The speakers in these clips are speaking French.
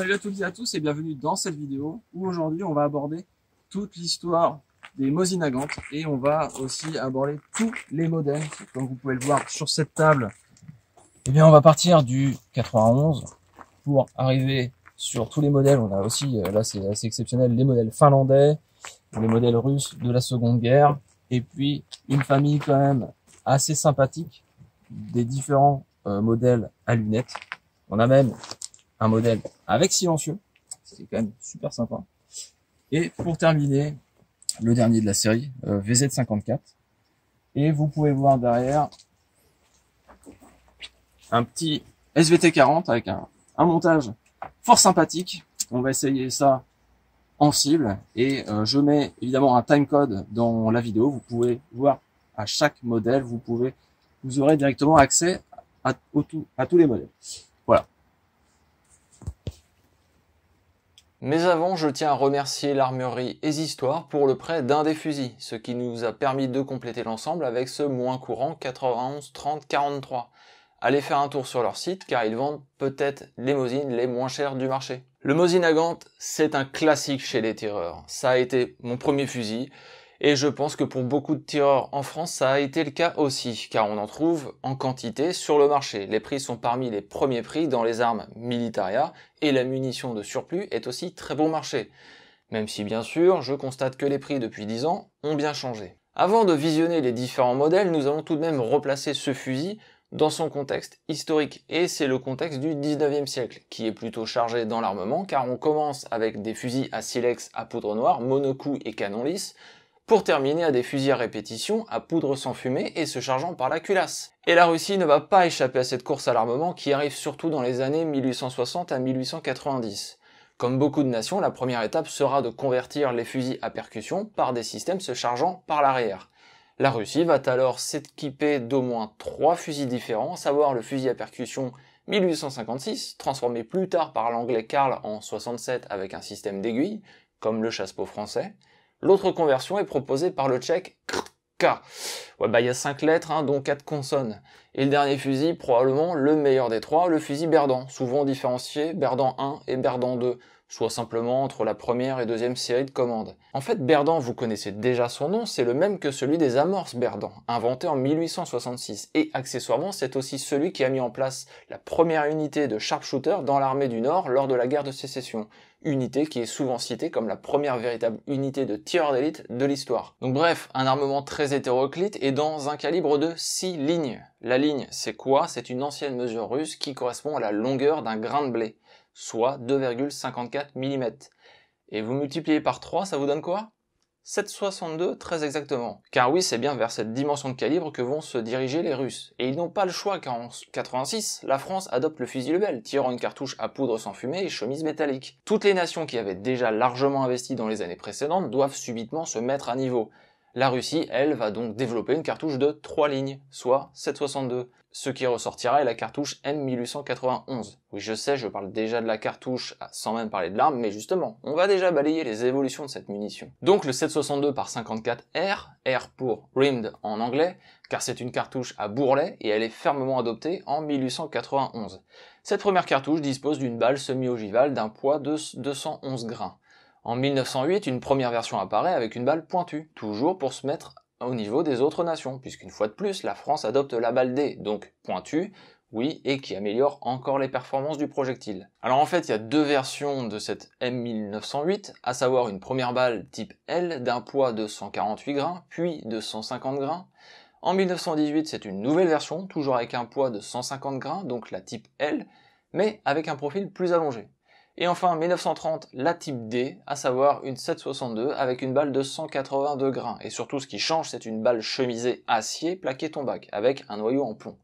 Salut à toutes et à tous et bienvenue dans cette vidéo où aujourd'hui on va aborder toute l'histoire des Nagant et on va aussi aborder tous les modèles. Comme vous pouvez le voir sur cette table, eh bien on va partir du 91 pour arriver sur tous les modèles. On a aussi, euh, là c'est assez exceptionnel, les modèles finlandais, les modèles russes de la Seconde Guerre et puis une famille quand même assez sympathique des différents euh, modèles à lunettes. On a même un modèle avec silencieux, c'est quand même super sympa. Et pour terminer, le dernier de la série, euh, VZ54. Et vous pouvez voir derrière un petit SVT40 avec un, un montage fort sympathique. On va essayer ça en cible et euh, je mets évidemment un timecode dans la vidéo. Vous pouvez voir à chaque modèle, vous pouvez, vous aurez directement accès à, à tous les modèles. Voilà. Mais avant, je tiens à remercier l'armurerie et pour le prêt d'un des fusils, ce qui nous a permis de compléter l'ensemble avec ce moins courant 91 30 43. Allez faire un tour sur leur site car ils vendent peut-être les Mosines les moins chères du marché. Le Mosin à c'est un classique chez les tireurs. Ça a été mon premier fusil. Et je pense que pour beaucoup de tireurs en France, ça a été le cas aussi, car on en trouve en quantité sur le marché. Les prix sont parmi les premiers prix dans les armes militaria, et la munition de surplus est aussi très bon marché. Même si bien sûr, je constate que les prix depuis 10 ans ont bien changé. Avant de visionner les différents modèles, nous allons tout de même replacer ce fusil dans son contexte historique. Et c'est le contexte du 19e siècle, qui est plutôt chargé dans l'armement, car on commence avec des fusils à silex à poudre noire, monocou et canon lisse, pour terminer à des fusils à répétition, à poudre sans fumée et se chargeant par la culasse. Et la Russie ne va pas échapper à cette course à l'armement qui arrive surtout dans les années 1860 à 1890. Comme beaucoup de nations, la première étape sera de convertir les fusils à percussion par des systèmes se chargeant par l'arrière. La Russie va alors s'équiper d'au moins trois fusils différents, à savoir le fusil à percussion 1856, transformé plus tard par l'anglais Karl en 67 avec un système d'aiguille, comme le chassepot français, L'autre conversion est proposée par le tchèque K. Ouais, bah, il y a cinq lettres, hein, dont quatre consonnes. Et le dernier fusil, probablement le meilleur des trois, le fusil Berdan, souvent différencié Berdan 1 et Berdan 2, soit simplement entre la première et deuxième série de commandes. En fait, Berdan, vous connaissez déjà son nom, c'est le même que celui des amorces Berdan, inventé en 1866. Et accessoirement, c'est aussi celui qui a mis en place la première unité de sharpshooter dans l'armée du Nord lors de la guerre de sécession unité qui est souvent citée comme la première véritable unité de tireur d'élite de l'histoire. Donc bref, un armement très hétéroclite et dans un calibre de 6 lignes. La ligne, c'est quoi C'est une ancienne mesure russe qui correspond à la longueur d'un grain de blé, soit 2,54 mm. Et vous multipliez par 3, ça vous donne quoi 762 très exactement. Car oui, c'est bien vers cette dimension de calibre que vont se diriger les Russes. Et ils n'ont pas le choix car en 86, la France adopte le fusil Lebel, tirant une cartouche à poudre sans fumée et chemise métallique. Toutes les nations qui avaient déjà largement investi dans les années précédentes doivent subitement se mettre à niveau. La Russie, elle, va donc développer une cartouche de 3 lignes, soit 762 ce qui ressortira est la cartouche M1891. Oui, je sais, je parle déjà de la cartouche ah, sans même parler de l'arme, mais justement, on va déjà balayer les évolutions de cette munition. Donc le 762 par 54R, R pour rimmed en anglais, car c'est une cartouche à bourrelet et elle est fermement adoptée en 1891. Cette première cartouche dispose d'une balle semi-ogivale d'un poids de 211 grains. En 1908, une première version apparaît avec une balle pointue, toujours pour se mettre au niveau des autres nations, puisqu'une fois de plus, la France adopte la balle D, donc pointue, oui, et qui améliore encore les performances du projectile. Alors en fait, il y a deux versions de cette M1908, à savoir une première balle type L d'un poids de 148 grains, puis de 150 grains. En 1918, c'est une nouvelle version, toujours avec un poids de 150 grains, donc la type L, mais avec un profil plus allongé. Et enfin, 1930, la type D, à savoir une 762 avec une balle de 182 grains. Et surtout, ce qui change, c'est une balle chemisée acier plaquée tombac, avec un noyau en plomb.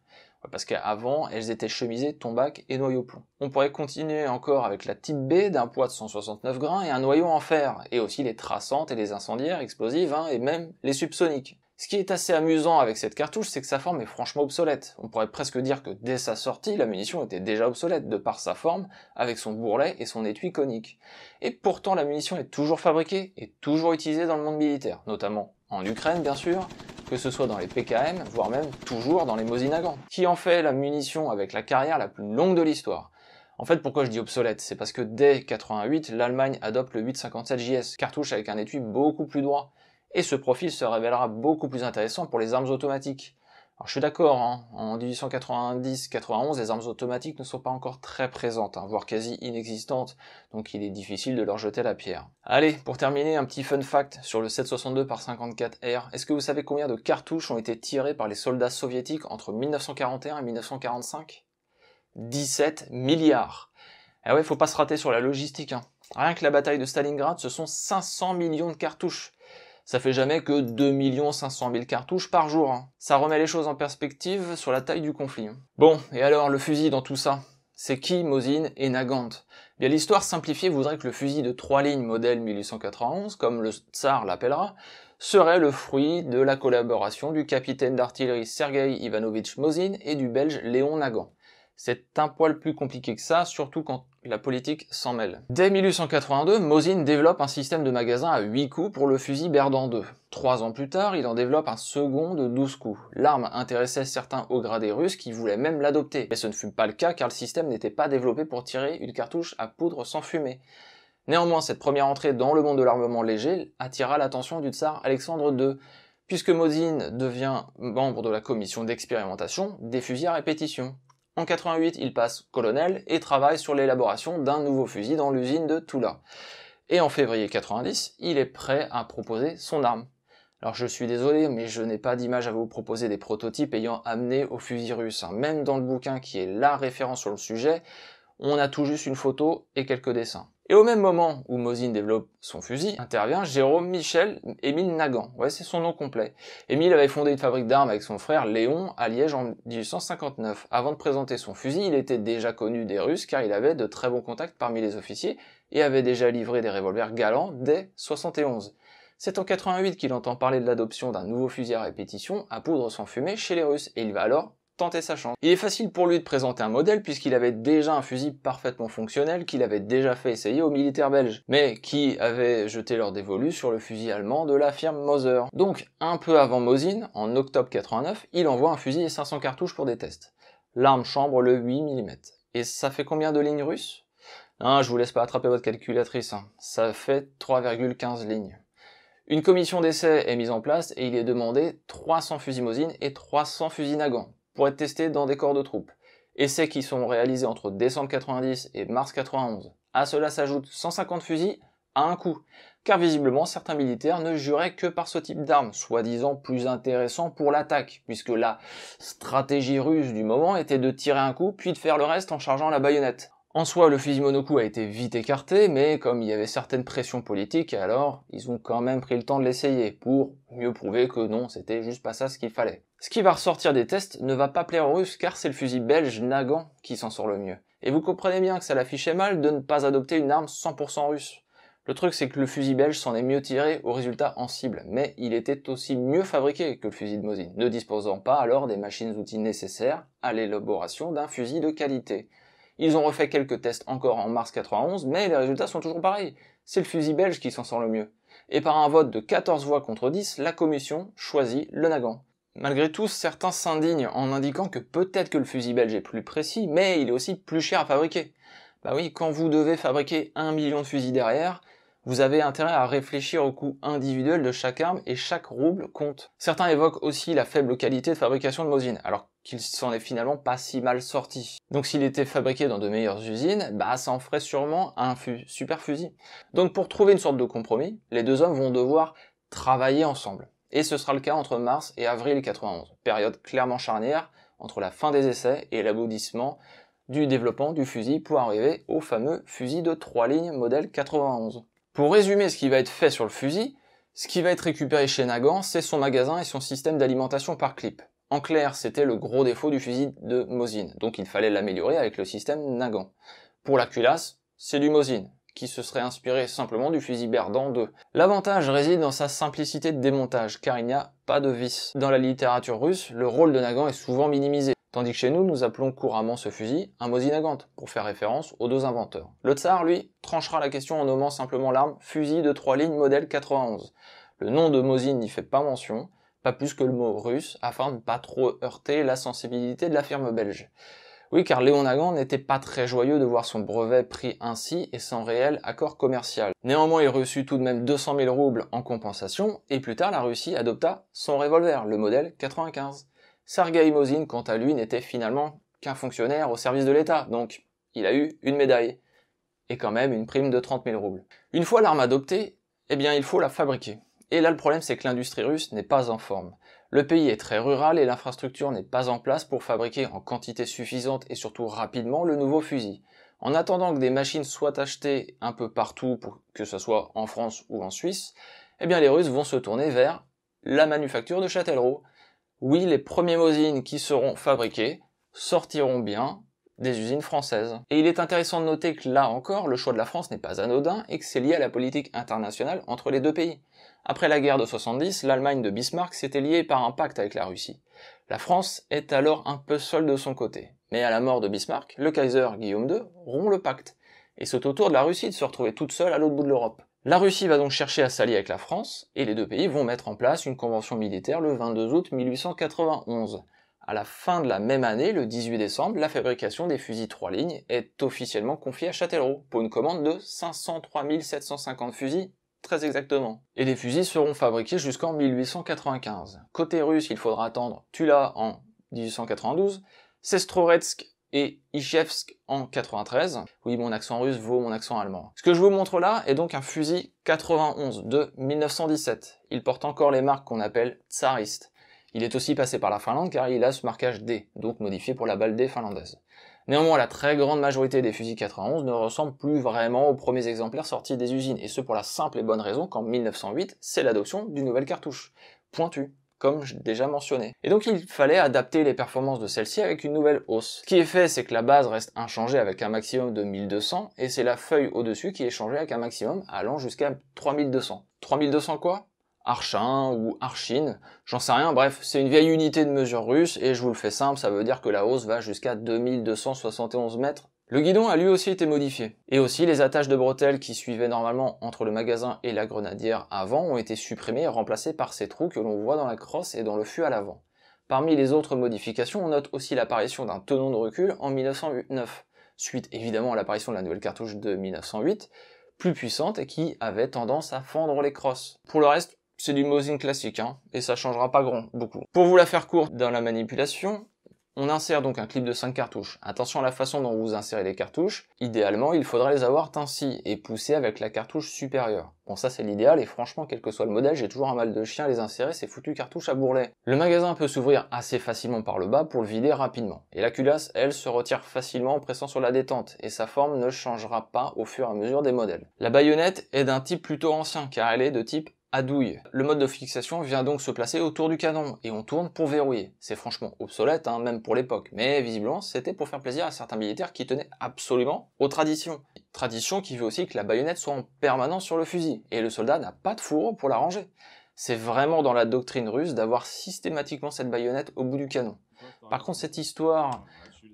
Parce qu'avant, elles étaient chemisées tombac et noyau plomb. On pourrait continuer encore avec la type B d'un poids de 169 grains et un noyau en fer, et aussi les traçantes et les incendiaires explosives, hein, et même les subsoniques. Ce qui est assez amusant avec cette cartouche, c'est que sa forme est franchement obsolète. On pourrait presque dire que dès sa sortie, la munition était déjà obsolète de par sa forme, avec son bourrelet et son étui conique. Et pourtant, la munition est toujours fabriquée et toujours utilisée dans le monde militaire, notamment en Ukraine bien sûr, que ce soit dans les PKM, voire même toujours dans les mosin qui en fait la munition avec la carrière la plus longue de l'histoire. En fait, pourquoi je dis obsolète C'est parce que dès 88, l'Allemagne adopte le 857JS, cartouche avec un étui beaucoup plus droit, et ce profil se révélera beaucoup plus intéressant pour les armes automatiques. Alors je suis d'accord, hein. en 1890-91, les armes automatiques ne sont pas encore très présentes, hein, voire quasi inexistantes, donc il est difficile de leur jeter la pierre. Allez, pour terminer, un petit fun fact sur le 762 par 54 Est-ce que vous savez combien de cartouches ont été tirées par les soldats soviétiques entre 1941 et 1945 17 milliards Ah ouais, faut pas se rater sur la logistique. Hein. Rien que la bataille de Stalingrad, ce sont 500 millions de cartouches ça fait jamais que 2 500 000 cartouches par jour. Hein. Ça remet les choses en perspective sur la taille du conflit. Bon, et alors le fusil dans tout ça c'est qui Mosin et Nagant Bien l'histoire simplifiée voudrait que le fusil de trois lignes modèle 1891, comme le tsar l'appellera, serait le fruit de la collaboration du capitaine d'artillerie Sergei Ivanovitch Mosin et du belge Léon Nagant. C'est un poil plus compliqué que ça, surtout quand la politique s'en mêle. Dès 1882, Mosin développe un système de magasin à 8 coups pour le fusil Berdan II. Trois ans plus tard, il en développe un second de 12 coups. L'arme intéressait certains hauts gradés russes qui voulaient même l'adopter, mais ce ne fut pas le cas car le système n'était pas développé pour tirer une cartouche à poudre sans fumée. Néanmoins, cette première entrée dans le monde de l'armement léger attira l'attention du tsar Alexandre II, puisque Mosin devient membre de la commission d'expérimentation des fusils à répétition. En 88, il passe colonel et travaille sur l'élaboration d'un nouveau fusil dans l'usine de Tula. Et en février 90, il est prêt à proposer son arme. Alors je suis désolé, mais je n'ai pas d'image à vous proposer des prototypes ayant amené au fusil russe. Hein. Même dans le bouquin qui est la référence sur le sujet, on a tout juste une photo et quelques dessins. Et au même moment où Mosin développe son fusil, intervient Jérôme Michel Émile Nagant. Ouais, c'est son nom complet. Émile avait fondé une fabrique d'armes avec son frère Léon à Liège en 1859. Avant de présenter son fusil, il était déjà connu des Russes car il avait de très bons contacts parmi les officiers et avait déjà livré des revolvers galants dès 71. C'est en 88 qu'il entend parler de l'adoption d'un nouveau fusil à répétition à poudre sans fumée chez les Russes et il va alors tenter sa chance. Il est facile pour lui de présenter un modèle puisqu'il avait déjà un fusil parfaitement fonctionnel qu'il avait déjà fait essayer aux militaires belges, mais qui avait jeté leur dévolu sur le fusil allemand de la firme Moser. Donc, un peu avant Mosin, en octobre 89, il envoie un fusil et 500 cartouches pour des tests. L'arme chambre le 8 mm. Et ça fait combien de lignes russes hein, je vous laisse pas attraper votre calculatrice, hein. ça fait 3,15 lignes. Une commission d'essai est mise en place et il est demandé 300 fusils Mosin et 300 fusils Nagant pour être testé dans des corps de troupes. Essais qui sont réalisés entre décembre 90 et mars 91. À cela s'ajoutent 150 fusils à un coup, car visiblement certains militaires ne juraient que par ce type d'armes, soi-disant plus intéressant pour l'attaque, puisque la stratégie russe du moment était de tirer un coup puis de faire le reste en chargeant la baïonnette. En soi, le fusil monocoup a été vite écarté, mais comme il y avait certaines pressions politiques, alors ils ont quand même pris le temps de l'essayer, pour mieux prouver que non, c'était juste pas ça ce qu'il fallait. Ce qui va ressortir des tests ne va pas plaire aux Russes car c'est le fusil belge Nagant qui s'en sort le mieux. Et vous comprenez bien que ça l'affichait mal de ne pas adopter une arme 100% russe. Le truc c'est que le fusil belge s'en est mieux tiré au résultat en cible, mais il était aussi mieux fabriqué que le fusil de Mosin, ne disposant pas alors des machines-outils nécessaires à l'élaboration d'un fusil de qualité. Ils ont refait quelques tests encore en mars 91, mais les résultats sont toujours pareils. C'est le fusil belge qui s'en sort le mieux. Et par un vote de 14 voix contre 10, la commission choisit le Nagant. Malgré tout, certains s'indignent en indiquant que peut-être que le fusil belge est plus précis, mais il est aussi plus cher à fabriquer. Bah oui, quand vous devez fabriquer un million de fusils derrière, vous avez intérêt à réfléchir au coût individuel de chaque arme et chaque rouble compte. Certains évoquent aussi la faible qualité de fabrication de Mosin, alors qu'il s'en est finalement pas si mal sorti. Donc s'il était fabriqué dans de meilleures usines, bah ça en ferait sûrement un super fusil. Donc pour trouver une sorte de compromis, les deux hommes vont devoir travailler ensemble. Et ce sera le cas entre mars et avril 91, période clairement charnière entre la fin des essais et l'aboutissement du développement du fusil pour arriver au fameux fusil de 3 lignes modèle 91. Pour résumer ce qui va être fait sur le fusil, ce qui va être récupéré chez Nagant, c'est son magasin et son système d'alimentation par clip. En clair, c'était le gros défaut du fusil de Mosin, donc il fallait l'améliorer avec le système Nagant. Pour la culasse, c'est du Mosin qui se serait inspiré simplement du fusil Berdan 2. L'avantage réside dans sa simplicité de démontage, car il n'y a pas de vis. Dans la littérature russe, le rôle de Nagant est souvent minimisé, tandis que chez nous, nous appelons couramment ce fusil un Mosin-Nagant, pour faire référence aux deux inventeurs. Le tsar, lui, tranchera la question en nommant simplement l'arme fusil de trois lignes modèle 91. Le nom de Mosin n'y fait pas mention, pas plus que le mot russe, afin de ne pas trop heurter la sensibilité de la firme belge. Oui, car Léon Nagant n'était pas très joyeux de voir son brevet pris ainsi et sans réel accord commercial. Néanmoins, il reçut tout de même 200 000 roubles en compensation, et plus tard, la Russie adopta son revolver, le modèle 95. Sergei Mosin, quant à lui, n'était finalement qu'un fonctionnaire au service de l'État, donc il a eu une médaille, et quand même une prime de 30 000 roubles. Une fois l'arme adoptée, eh bien il faut la fabriquer. Et là le problème c'est que l'industrie russe n'est pas en forme. Le pays est très rural et l'infrastructure n'est pas en place pour fabriquer en quantité suffisante et surtout rapidement le nouveau fusil. En attendant que des machines soient achetées un peu partout, pour que ce soit en France ou en Suisse, eh bien les Russes vont se tourner vers la manufacture de Châtellerault. Oui, les premiers Mosines qui seront fabriqués sortiront bien des usines françaises. Et il est intéressant de noter que là encore, le choix de la France n'est pas anodin et que c'est lié à la politique internationale entre les deux pays. Après la guerre de 70, l'Allemagne de Bismarck s'était liée par un pacte avec la Russie. La France est alors un peu seule de son côté. Mais à la mort de Bismarck, le Kaiser Guillaume II rompt le pacte. Et c'est au tour de la Russie de se retrouver toute seule à l'autre bout de l'Europe. La Russie va donc chercher à s'allier avec la France, et les deux pays vont mettre en place une convention militaire le 22 août 1891. À la fin de la même année, le 18 décembre, la fabrication des fusils 3 lignes est officiellement confiée à Châtellerault pour une commande de 503 750 fusils très exactement. Et les fusils seront fabriqués jusqu'en 1895. Côté russe, il faudra attendre Tula en 1892, Sestroretsk et Ichevsk en 93. Oui, mon accent russe vaut mon accent allemand. Ce que je vous montre là est donc un fusil 91 de 1917. Il porte encore les marques qu'on appelle tsaristes. Il est aussi passé par la Finlande car il a ce marquage D, donc modifié pour la balle D finlandaise. Néanmoins, la très grande majorité des fusils 91 ne ressemblent plus vraiment aux premiers exemplaires sortis des usines, et ce pour la simple et bonne raison qu'en 1908, c'est l'adoption d'une nouvelle cartouche, pointue, comme déjà mentionné. Et donc il fallait adapter les performances de celle-ci avec une nouvelle hausse. Ce qui est fait, c'est que la base reste inchangée avec un maximum de 1200, et c'est la feuille au-dessus qui est changée avec un maximum allant jusqu'à 3200. 3200 quoi Archin ou Archine, j'en sais rien, bref, c'est une vieille unité de mesure russe, et je vous le fais simple, ça veut dire que la hausse va jusqu'à 2271 mètres. Le guidon a lui aussi été modifié, et aussi les attaches de bretelles qui suivaient normalement entre le magasin et la grenadière avant ont été supprimées et remplacées par ces trous que l'on voit dans la crosse et dans le fût à l'avant. Parmi les autres modifications, on note aussi l'apparition d'un tenon de recul en 1909, suite évidemment à l'apparition de la nouvelle cartouche de 1908, plus puissante et qui avait tendance à fendre les crosses. Pour le reste, c'est du mousing classique, hein, et ça changera pas grand, beaucoup. Pour vous la faire courte dans la manipulation, on insère donc un clip de 5 cartouches. Attention à la façon dont vous insérez les cartouches. Idéalement, il faudrait les avoir ainsi et pousser avec la cartouche supérieure. Bon, ça c'est l'idéal et franchement, quel que soit le modèle, j'ai toujours un mal de chien à les insérer ces foutues cartouches à bourrelet. Le magasin peut s'ouvrir assez facilement par le bas pour le vider rapidement. Et la culasse, elle, se retire facilement en pressant sur la détente et sa forme ne changera pas au fur et à mesure des modèles. La baïonnette est d'un type plutôt ancien car elle est de type douille. Le mode de fixation vient donc se placer autour du canon et on tourne pour verrouiller. C'est franchement obsolète, hein, même pour l'époque, mais visiblement c'était pour faire plaisir à certains militaires qui tenaient absolument aux traditions. Tradition qui veut aussi que la baïonnette soit en permanence sur le fusil et le soldat n'a pas de fourreau pour la ranger. C'est vraiment dans la doctrine russe d'avoir systématiquement cette baïonnette au bout du canon. Par contre, cette histoire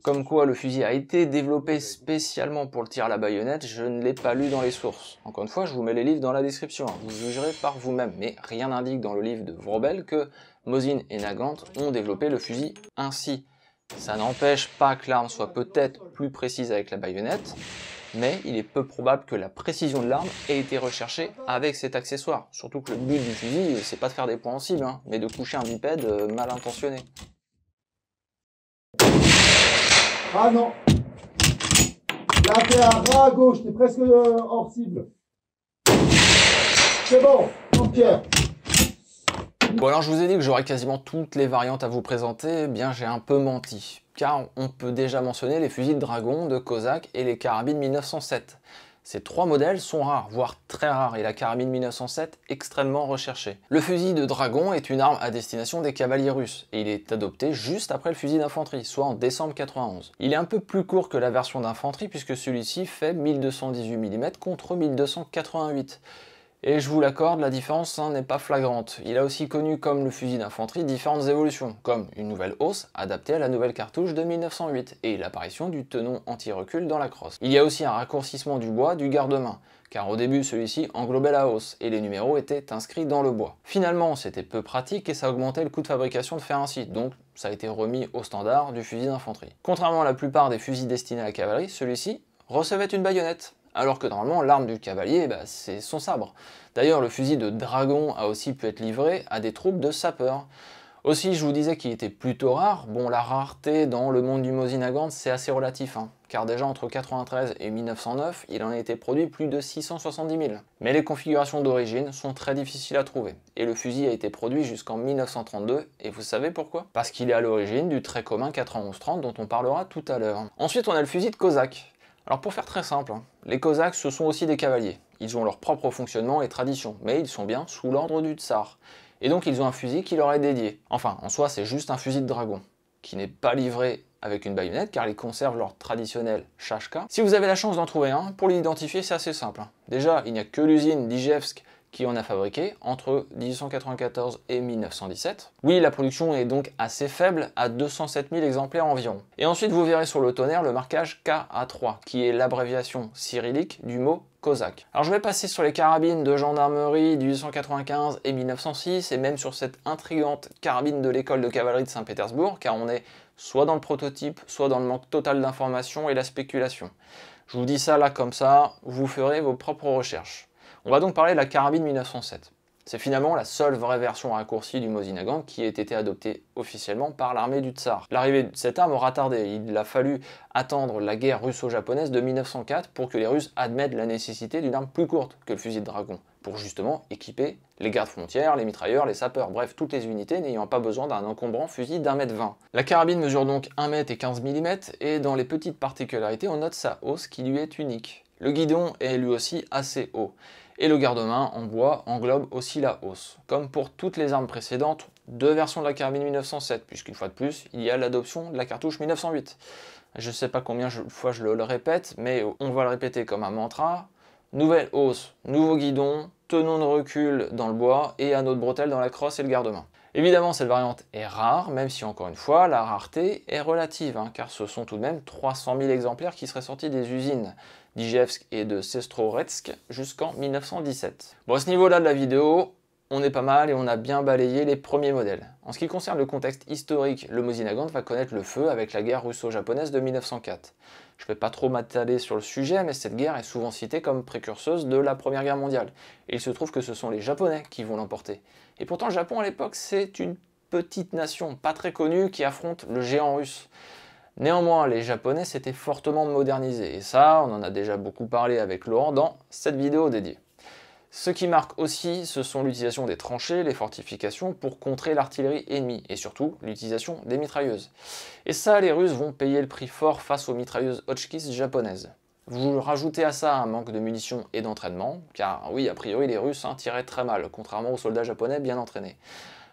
comme quoi le fusil a été développé spécialement pour le tir à la baïonnette, je ne l'ai pas lu dans les sources. Encore une fois, je vous mets les livres dans la description, hein. vous jugerez par vous-même, mais rien n'indique dans le livre de Vrobel que Mosin et Nagant ont développé le fusil ainsi. Ça n'empêche pas que l'arme soit peut-être plus précise avec la baïonnette, mais il est peu probable que la précision de l'arme ait été recherchée avec cet accessoire. Surtout que le but du fusil, euh, c'est pas de faire des points en cible, hein, mais de coucher un bipède euh, mal intentionné. Ah non. Là, t'es à à gauche, t'es presque euh, hors cible. C'est bon, de pierre. Bon alors je vous ai dit que j'aurais quasiment toutes les variantes à vous présenter, eh bien j'ai un peu menti, car on peut déjà mentionner les fusils de dragon de Kozak et les carabines 1907. Ces trois modèles sont rares, voire très rares, et la carabine 1907 extrêmement recherchée. Le fusil de dragon est une arme à destination des cavaliers russes, et il est adopté juste après le fusil d'infanterie, soit en décembre 91. Il est un peu plus court que la version d'infanterie, puisque celui-ci fait 1218 mm contre 1288 et je vous l'accorde, la différence hein, n'est pas flagrante. Il a aussi connu, comme le fusil d'infanterie, différentes évolutions, comme une nouvelle hausse adaptée à la nouvelle cartouche de 1908 et l'apparition du tenon anti-recul dans la crosse. Il y a aussi un raccourcissement du bois du garde-main, car au début celui-ci englobait la hausse et les numéros étaient inscrits dans le bois. Finalement, c'était peu pratique et ça augmentait le coût de fabrication de faire ainsi, donc ça a été remis au standard du fusil d'infanterie. Contrairement à la plupart des fusils destinés à la cavalerie, celui-ci recevait une baïonnette alors que normalement l'arme du cavalier, bah, c'est son sabre. D'ailleurs, le fusil de dragon a aussi pu être livré à des troupes de sapeurs. Aussi, je vous disais qu'il était plutôt rare. Bon, la rareté dans le monde du mosin c'est assez relatif, hein. car déjà entre 1993 et 1909, il en a été produit plus de 670 000. Mais les configurations d'origine sont très difficiles à trouver, et le fusil a été produit jusqu'en 1932, et vous savez pourquoi Parce qu'il est à l'origine du très commun 9130 dont on parlera tout à l'heure. Ensuite, on a le fusil de Cosaque, alors pour faire très simple, hein, les Cosaques ce sont aussi des cavaliers. Ils ont leur propre fonctionnement et tradition, mais ils sont bien sous l'ordre du tsar. Et donc ils ont un fusil qui leur est dédié. Enfin, en soi c'est juste un fusil de dragon, qui n'est pas livré avec une baïonnette car ils conservent leur traditionnel shashka. Si vous avez la chance d'en trouver un, pour l'identifier c'est assez simple. Hein. Déjà, il n'y a que l'usine d'Ijevsk qui en a fabriqué entre 1894 et 1917. Oui, la production est donc assez faible, à 207 000 exemplaires environ. Et ensuite, vous verrez sur le tonnerre le marquage KA3, qui est l'abréviation cyrillique du mot Cosaque. Alors je vais passer sur les carabines de gendarmerie 1895 et 1906, et même sur cette intrigante carabine de l'école de cavalerie de Saint-Pétersbourg, car on est soit dans le prototype, soit dans le manque total d'informations et la spéculation. Je vous dis ça là comme ça, vous ferez vos propres recherches. On va donc parler de la carabine 1907. C'est finalement la seule vraie version raccourcie du mosin qui ait été adoptée officiellement par l'armée du Tsar. L'arrivée de cette arme aura tardé, il a fallu attendre la guerre russo-japonaise de 1904 pour que les Russes admettent la nécessité d'une arme plus courte que le fusil de dragon, pour justement équiper les gardes frontières, les mitrailleurs, les sapeurs, bref toutes les unités n'ayant pas besoin d'un encombrant fusil d'un mètre vingt. La carabine mesure donc 1 mètre et 15 mm et dans les petites particularités on note sa hausse qui lui est unique. Le guidon est lui aussi assez haut. Et le garde-main en bois englobe aussi la hausse. Comme pour toutes les armes précédentes, deux versions de la carabine 1907, puisqu'une fois de plus, il y a l'adoption de la cartouche 1908. Je ne sais pas combien de fois je le, répète, mais on va le répéter comme un mantra. Nouvelle hausse, nouveau guidon, tenon de recul dans le bois et un autre bretelle dans la crosse et le garde-main. Évidemment, cette variante est rare, même si encore une fois, la rareté est relative, hein, car ce sont tout de même 300 000 exemplaires qui seraient sortis des usines d'Ijevsk et de Sestroretsk jusqu'en 1917. Bon, à ce niveau-là de la vidéo, on est pas mal et on a bien balayé les premiers modèles. En ce qui concerne le contexte historique, le mosin va connaître le feu avec la guerre russo-japonaise de 1904. Je ne vais pas trop m'attarder sur le sujet, mais cette guerre est souvent citée comme précurseuse de la Première Guerre mondiale. Et il se trouve que ce sont les Japonais qui vont l'emporter. Et pourtant, le Japon à l'époque, c'est une petite nation, pas très connue, qui affronte le géant russe. Néanmoins, les Japonais s'étaient fortement modernisés, et ça, on en a déjà beaucoup parlé avec Laurent dans cette vidéo dédiée. Ce qui marque aussi, ce sont l'utilisation des tranchées, les fortifications pour contrer l'artillerie ennemie, et surtout l'utilisation des mitrailleuses. Et ça, les Russes vont payer le prix fort face aux mitrailleuses Hotchkiss japonaises. Vous rajoutez à ça un manque de munitions et d'entraînement, car oui, a priori, les Russes tiraient très mal, contrairement aux soldats japonais bien entraînés.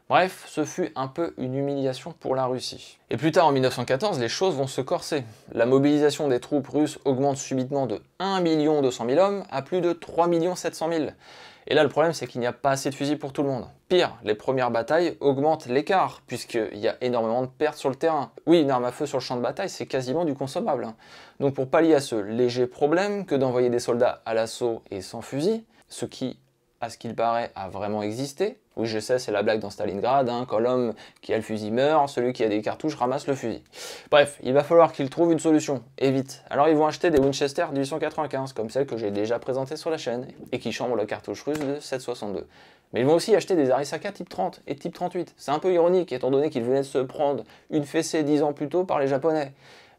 Bref, ce fut un peu une humiliation pour la Russie. Et plus tard, en 1914, les choses vont se corser. La mobilisation des troupes russes augmente subitement de 1 200 000 hommes à plus de 3 700 000. Et là, le problème, c'est qu'il n'y a pas assez de fusils pour tout le monde. Pire, les premières batailles augmentent l'écart, puisqu'il y a énormément de pertes sur le terrain. Oui, une arme à feu sur le champ de bataille, c'est quasiment du consommable. Hein. Donc pour pallier à ce léger problème que d'envoyer des soldats à l'assaut et sans fusil, ce qui à ce qu'il paraît, a vraiment existé. Oui, je sais, c'est la blague dans Stalingrad, hein, quand l'homme qui a le fusil meurt, celui qui a des cartouches ramasse le fusil. Bref, il va falloir qu'ils trouvent une solution, et vite. Alors ils vont acheter des Winchester 1895, comme celle que j'ai déjà présentée sur la chaîne, et qui chambrent la cartouche russe de 762. Mais ils vont aussi acheter des Arisaka type 30 et type 38. C'est un peu ironique, étant donné qu'ils venaient de se prendre une fessée dix ans plus tôt par les Japonais.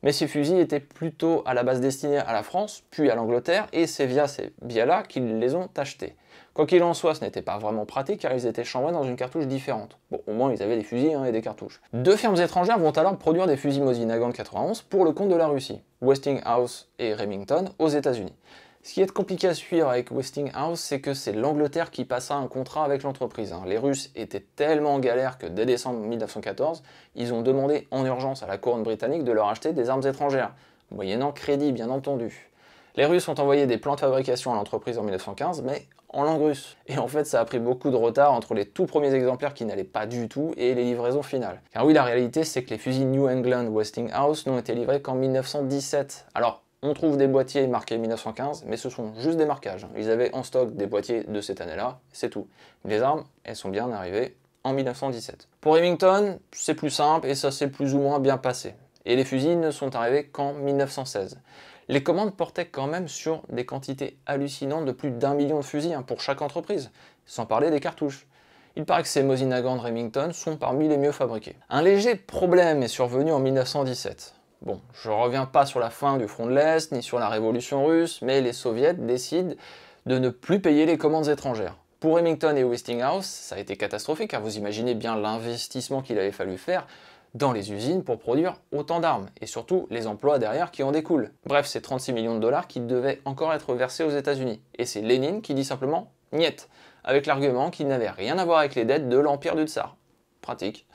Mais ces fusils étaient plutôt à la base destinés à la France, puis à l'Angleterre, et c'est via ces biens-là qu'ils les ont achetés. Quoi qu'il en soit, ce n'était pas vraiment pratique car ils étaient chambrés dans une cartouche différente. Bon, au moins ils avaient des fusils hein, et des cartouches. Deux firmes étrangères vont alors produire des fusils Mosin-Nagant 91 pour le compte de la Russie, Westinghouse et Remington aux États-Unis. Ce qui est compliqué à suivre avec Westinghouse, c'est que c'est l'Angleterre qui passa un contrat avec l'entreprise. Hein. Les Russes étaient tellement en galère que dès décembre 1914, ils ont demandé en urgence à la couronne britannique de leur acheter des armes étrangères, moyennant crédit bien entendu. Les Russes ont envoyé des plans de fabrication à l'entreprise en 1915, mais en langue russe. Et en fait, ça a pris beaucoup de retard entre les tout premiers exemplaires qui n'allaient pas du tout et les livraisons finales. Car oui, la réalité, c'est que les fusils New England Westinghouse n'ont été livrés qu'en 1917. Alors, on trouve des boîtiers marqués 1915, mais ce sont juste des marquages. Ils avaient en stock des boîtiers de cette année-là, c'est tout. Les armes, elles sont bien arrivées en 1917. Pour Remington, c'est plus simple et ça s'est plus ou moins bien passé. Et les fusils ne sont arrivés qu'en 1916 les commandes portaient quand même sur des quantités hallucinantes de plus d'un million de fusils hein, pour chaque entreprise, sans parler des cartouches. Il paraît que ces Mosin-Nagant Remington sont parmi les mieux fabriqués. Un léger problème est survenu en 1917. Bon, je reviens pas sur la fin du front de l'Est, ni sur la révolution russe, mais les soviets décident de ne plus payer les commandes étrangères. Pour Remington et Westinghouse, ça a été catastrophique, car vous imaginez bien l'investissement qu'il avait fallu faire dans les usines pour produire autant d'armes, et surtout les emplois derrière qui en découlent. Bref, c'est 36 millions de dollars qui devaient encore être versés aux États-Unis. Et c'est Lénine qui dit simplement niet, avec l'argument qu'il n'avait rien à voir avec les dettes de l'empire du tsar. Pratique.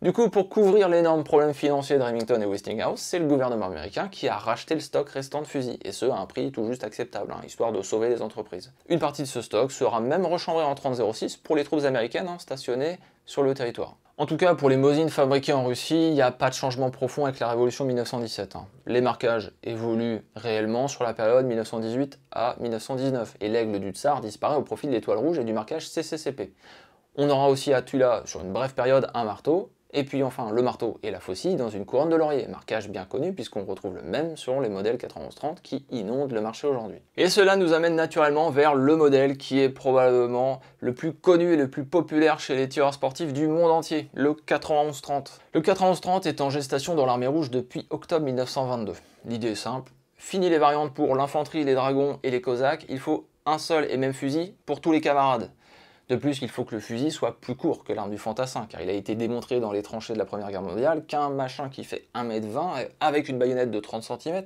Du coup, pour couvrir l'énorme problème financier de Remington et Westinghouse, c'est le gouvernement américain qui a racheté le stock restant de fusils, et ce à un prix tout juste acceptable, hein, histoire de sauver les entreprises. Une partie de ce stock sera même rechambrée en 3006 pour les troupes américaines hein, stationnées sur le territoire. En tout cas, pour les mosines fabriquées en Russie, il n'y a pas de changement profond avec la révolution 1917. Hein. Les marquages évoluent réellement sur la période 1918 à 1919, et l'aigle du tsar disparaît au profit de l'étoile rouge et du marquage CCCP. On aura aussi à Tula, sur une brève période, un marteau, et puis enfin le marteau et la faucille dans une couronne de laurier, marquage bien connu puisqu'on retrouve le même sur les modèles 9130 qui inondent le marché aujourd'hui. Et cela nous amène naturellement vers le modèle qui est probablement le plus connu et le plus populaire chez les tireurs sportifs du monde entier, le 9130. Le 9130 est en gestation dans l'armée rouge depuis octobre 1922. L'idée est simple, fini les variantes pour l'infanterie, les dragons et les cosaques, il faut un seul et même fusil pour tous les camarades. De plus, il faut que le fusil soit plus court que l'arme du fantassin, car il a été démontré dans les tranchées de la Première Guerre mondiale qu'un machin qui fait 1m20 euh, avec une baïonnette de 30 cm,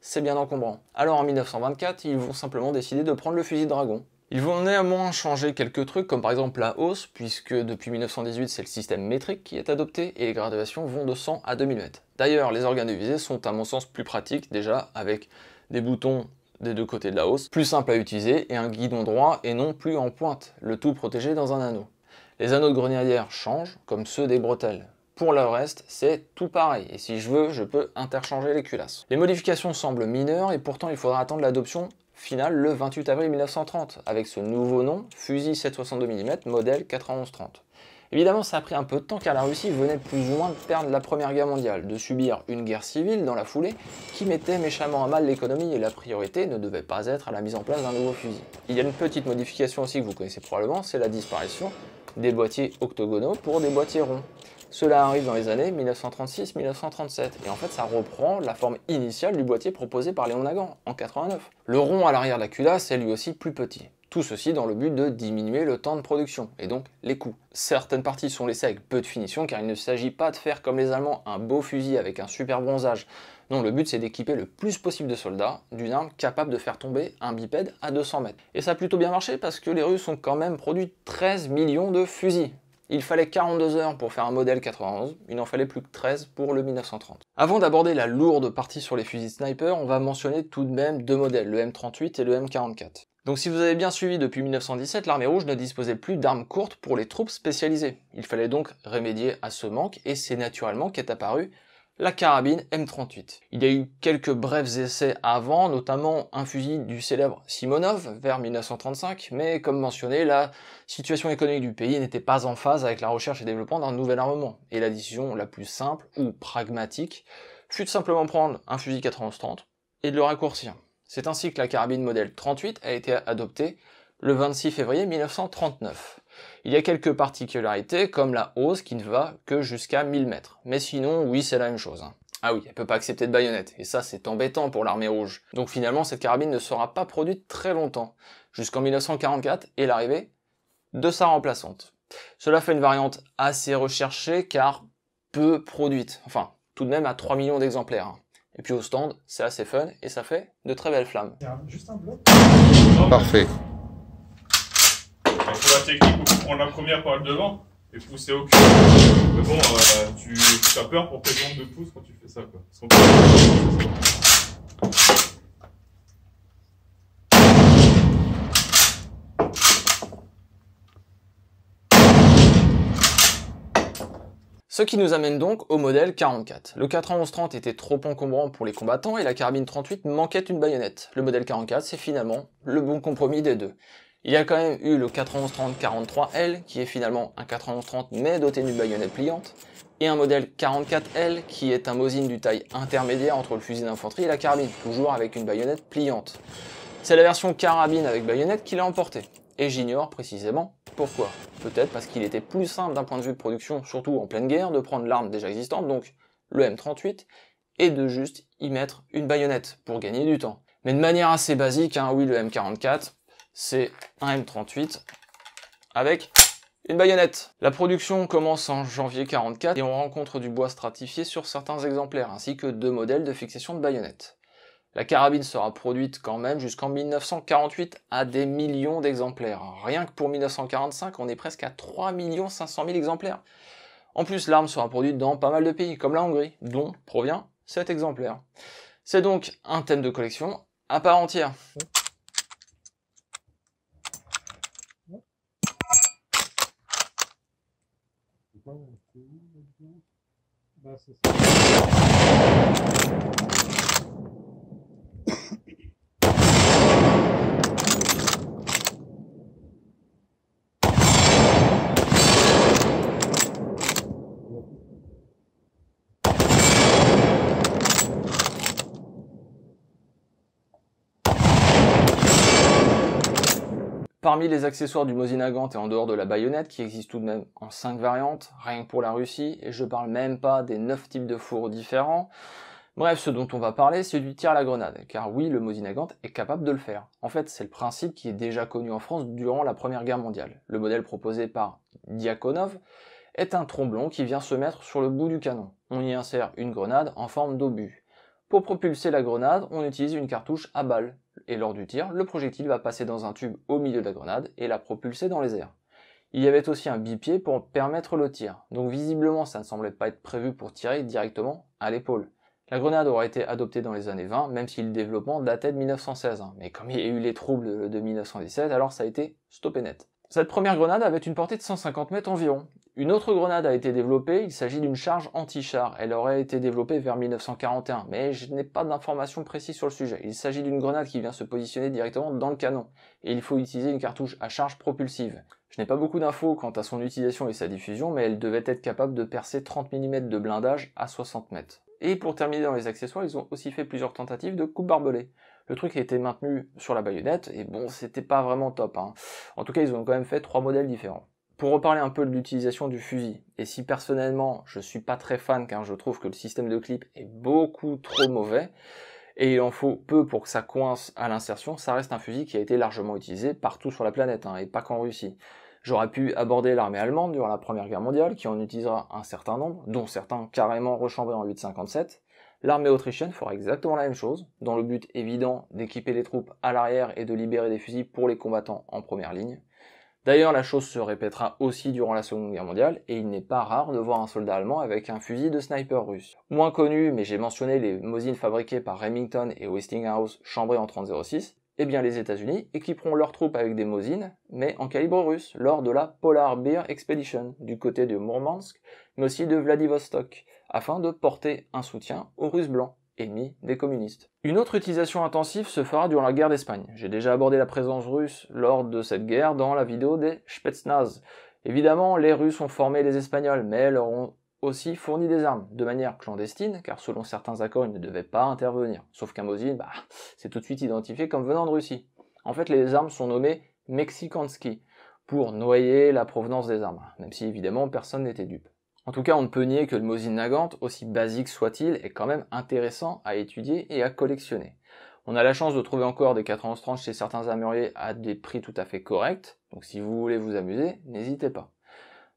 c'est bien encombrant. Alors en 1924, ils vont simplement décider de prendre le fusil dragon, ils vont néanmoins changer quelques trucs, comme par exemple la hausse, puisque depuis 1918 c'est le système métrique qui est adopté, et les graduations vont de 100 à 2000 mètres. D'ailleurs, les organes de visée sont à mon sens plus pratiques, déjà avec des boutons des deux côtés de la hausse, plus simple à utiliser et un guidon droit et non plus en pointe, le tout protégé dans un anneau. Les anneaux de grenadière changent, comme ceux des bretelles. Pour le reste, c'est tout pareil, et si je veux, je peux interchanger les culasses. Les modifications semblent mineures, et pourtant il faudra attendre l'adoption finale le 28 avril 1930, avec ce nouveau nom, fusil 762 mm, modèle 9130. Évidemment, ça a pris un peu de temps car la Russie venait plus ou moins de perdre la Première Guerre mondiale, de subir une guerre civile dans la foulée qui mettait méchamment à mal l'économie et la priorité ne devait pas être à la mise en place d'un nouveau fusil. Il y a une petite modification aussi que vous connaissez probablement, c'est la disparition des boîtiers octogonaux pour des boîtiers ronds. Cela arrive dans les années 1936-1937 et en fait ça reprend la forme initiale du boîtier proposé par Léon Nagant en 89. Le rond à l'arrière de la culasse est lui aussi plus petit. Tout ceci dans le but de diminuer le temps de production et donc les coûts. Certaines parties sont laissées avec peu de finition car il ne s'agit pas de faire comme les Allemands un beau fusil avec un super bronzage. Non, le but c'est d'équiper le plus possible de soldats d'une arme capable de faire tomber un bipède à 200 mètres. Et ça a plutôt bien marché parce que les Russes ont quand même produit 13 millions de fusils. Il fallait 42 heures pour faire un modèle 91, il n'en fallait plus que 13 pour le 1930. Avant d'aborder la lourde partie sur les fusils sniper, on va mentionner tout de même deux modèles, le M38 et le M44. Donc si vous avez bien suivi depuis 1917, l'armée rouge ne disposait plus d'armes courtes pour les troupes spécialisées. Il fallait donc remédier à ce manque et c'est naturellement qu'est apparue la carabine M38. Il y a eu quelques brefs essais avant, notamment un fusil du célèbre Simonov vers 1935, mais comme mentionné, la situation économique du pays n'était pas en phase avec la recherche et développement d'un nouvel armement, et la décision la plus simple, ou pragmatique, fut de simplement prendre un fusil 91-30 et de le raccourcir. C'est ainsi que la carabine modèle 38 a été adoptée le 26 février 1939. Il y a quelques particularités, comme la hausse qui ne va que jusqu'à 1000 mètres. Mais sinon, oui, c'est la même chose. Hein. Ah oui, elle peut pas accepter de baïonnette, et ça c'est embêtant pour l'armée rouge. Donc finalement, cette carabine ne sera pas produite très longtemps, jusqu'en 1944 et l'arrivée de sa remplaçante. Cela fait une variante assez recherchée car peu produite, enfin tout de même à 3 millions d'exemplaires. Hein. Et puis au stand, c'est assez fun et ça fait de très belles flammes. Juste un bloc. Parfait. pour la technique, on prendre la première par le devant et pousser au cul. Mais bon, euh, tu as peur pour tes jambes de pouce quand tu fais ça. Quoi. Ce qui nous amène donc au modèle 44. Le 411 était trop encombrant pour les combattants et la carabine 38 manquait une baïonnette. Le modèle 44, c'est finalement le bon compromis des deux. Il y a quand même eu le 4130 43 l qui est finalement un 9130 mais doté d'une baïonnette pliante, et un modèle 44L, qui est un Mosin du taille intermédiaire entre le fusil d'infanterie et la carabine, toujours avec une baïonnette pliante. C'est la version carabine avec baïonnette qui l'a emporté et j'ignore précisément pourquoi. Peut-être parce qu'il était plus simple d'un point de vue de production, surtout en pleine guerre, de prendre l'arme déjà existante, donc le M38, et de juste y mettre une baïonnette pour gagner du temps. Mais de manière assez basique, hein, oui le M44, c'est un M38 avec une baïonnette. La production commence en janvier 44 et on rencontre du bois stratifié sur certains exemplaires, ainsi que deux modèles de fixation de baïonnette. La carabine sera produite quand même jusqu'en 1948 à des millions d'exemplaires. Hein. Rien que pour 1945, on est presque à 3 500 000 exemplaires. En plus, l'arme sera produite dans pas mal de pays, comme la Hongrie, dont provient cet exemplaire. C'est donc un thème de collection à part entière. Parmi les accessoires du Mosin-Nagant et en dehors de la baïonnette, qui existe tout de même en 5 variantes, rien que pour la Russie, et je parle même pas des 9 types de fours différents, Bref, ce dont on va parler, c'est du tir à la grenade, car oui, le Mosinagant est capable de le faire. En fait, c'est le principe qui est déjà connu en France durant la Première Guerre mondiale. Le modèle proposé par Diakonov est un tromblon qui vient se mettre sur le bout du canon. On y insère une grenade en forme d'obus. Pour propulser la grenade, on utilise une cartouche à balles et lors du tir, le projectile va passer dans un tube au milieu de la grenade et la propulser dans les airs. Il y avait aussi un bipied pour permettre le tir, donc visiblement ça ne semblait pas être prévu pour tirer directement à l'épaule. La grenade aura été adoptée dans les années 20, même si le développement datait de 1916, hein. mais comme il y a eu les troubles de 1917, alors ça a été stoppé net. Cette première grenade avait une portée de 150 mètres environ, une autre grenade a été développée, il s'agit d'une charge anti-char. Elle aurait été développée vers 1941, mais je n'ai pas d'informations précises sur le sujet. Il s'agit d'une grenade qui vient se positionner directement dans le canon, et il faut utiliser une cartouche à charge propulsive. Je n'ai pas beaucoup d'infos quant à son utilisation et sa diffusion, mais elle devait être capable de percer 30 mm de blindage à 60 mètres. Et pour terminer dans les accessoires, ils ont aussi fait plusieurs tentatives de coupe barbelée. Le truc a été maintenu sur la baïonnette, et bon, c'était pas vraiment top. Hein. En tout cas, ils ont quand même fait trois modèles différents pour reparler un peu de l'utilisation du fusil, et si personnellement je suis pas très fan car je trouve que le système de clip est beaucoup trop mauvais, et il en faut peu pour que ça coince à l'insertion, ça reste un fusil qui a été largement utilisé partout sur la planète, hein, et pas qu'en Russie. J'aurais pu aborder l'armée allemande durant la Première Guerre mondiale, qui en utilisera un certain nombre, dont certains carrément rechambrés en 857. L'armée autrichienne fera exactement la même chose, dans le but évident d'équiper les troupes à l'arrière et de libérer des fusils pour les combattants en première ligne. D'ailleurs, la chose se répétera aussi durant la Seconde Guerre mondiale, et il n'est pas rare de voir un soldat allemand avec un fusil de sniper russe. Moins connu, mais j'ai mentionné les Mosines fabriquées par Remington et Westinghouse chambrées en 3006, eh bien les États-Unis équiperont leurs troupes avec des Mosines, mais en calibre russe, lors de la Polar Bear Expedition, du côté de Murmansk mais aussi de Vladivostok, afin de porter un soutien aux Russes blancs ennemis des communistes. Une autre utilisation intensive se fera durant la guerre d'Espagne. J'ai déjà abordé la présence russe lors de cette guerre dans la vidéo des Spetsnaz. Évidemment, les Russes ont formé les Espagnols, mais leur ont aussi fourni des armes, de manière clandestine, car selon certains accords, ils ne devaient pas intervenir. Sauf qu'un bah, c'est tout de suite identifié comme venant de Russie. En fait, les armes sont nommées Mexikanski, pour noyer la provenance des armes, même si évidemment personne n'était dupe. En tout cas, on ne peut nier que le Mosin Nagant, aussi basique soit-il, est quand même intéressant à étudier et à collectionner. On a la chance de trouver encore des 4 11-30 chez certains armuriers à des prix tout à fait corrects, donc si vous voulez vous amuser, n'hésitez pas.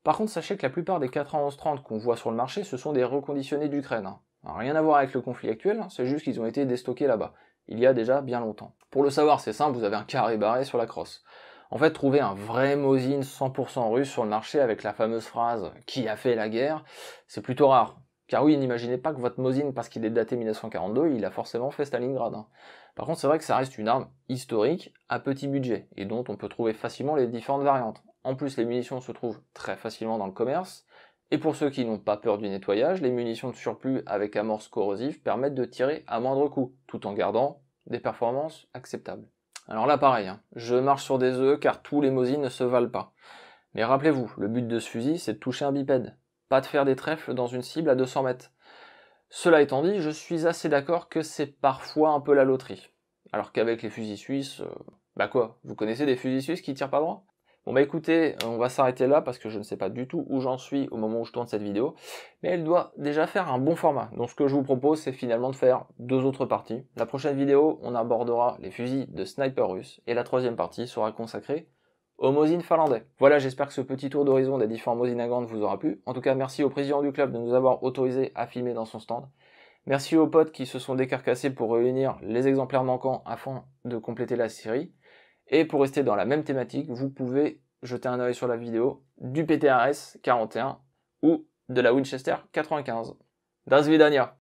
Par contre, sachez que la plupart des 4 30 qu'on voit sur le marché, ce sont des reconditionnés d'Ukraine. Hein. Rien à voir avec le conflit actuel, hein, c'est juste qu'ils ont été déstockés là-bas, il y a déjà bien longtemps. Pour le savoir, c'est simple, vous avez un carré barré sur la crosse. En fait, trouver un vrai Mosin 100% russe sur le marché avec la fameuse phrase « Qui a fait la guerre ?», c'est plutôt rare. Car oui, n'imaginez pas que votre Mosin, parce qu'il est daté 1942, il a forcément fait Stalingrad. Hein. Par contre, c'est vrai que ça reste une arme historique à petit budget, et dont on peut trouver facilement les différentes variantes. En plus, les munitions se trouvent très facilement dans le commerce, et pour ceux qui n'ont pas peur du nettoyage, les munitions de surplus avec amorce corrosive permettent de tirer à moindre coût, tout en gardant des performances acceptables. Alors là, pareil, hein. je marche sur des œufs car tous les mosines ne se valent pas. Mais rappelez-vous, le but de ce fusil, c'est de toucher un bipède, pas de faire des trèfles dans une cible à 200 mètres. Cela étant dit, je suis assez d'accord que c'est parfois un peu la loterie. Alors qu'avec les fusils suisses, euh, bah quoi, vous connaissez des fusils suisses qui tirent pas droit Bon bah écoutez, on va s'arrêter là parce que je ne sais pas du tout où j'en suis au moment où je tourne cette vidéo, mais elle doit déjà faire un bon format. Donc ce que je vous propose, c'est finalement de faire deux autres parties. La prochaine vidéo, on abordera les fusils de sniper russes, et la troisième partie sera consacrée aux mosines finlandais. Voilà, j'espère que ce petit tour d'horizon des différents Mosin vous aura plu. En tout cas, merci au président du club de nous avoir autorisé à filmer dans son stand. Merci aux potes qui se sont décarcassés pour réunir les exemplaires manquants afin de compléter la série. Et pour rester dans la même thématique, vous pouvez jeter un œil sur la vidéo du PTRS 41 ou de la Winchester 95. Das Vidania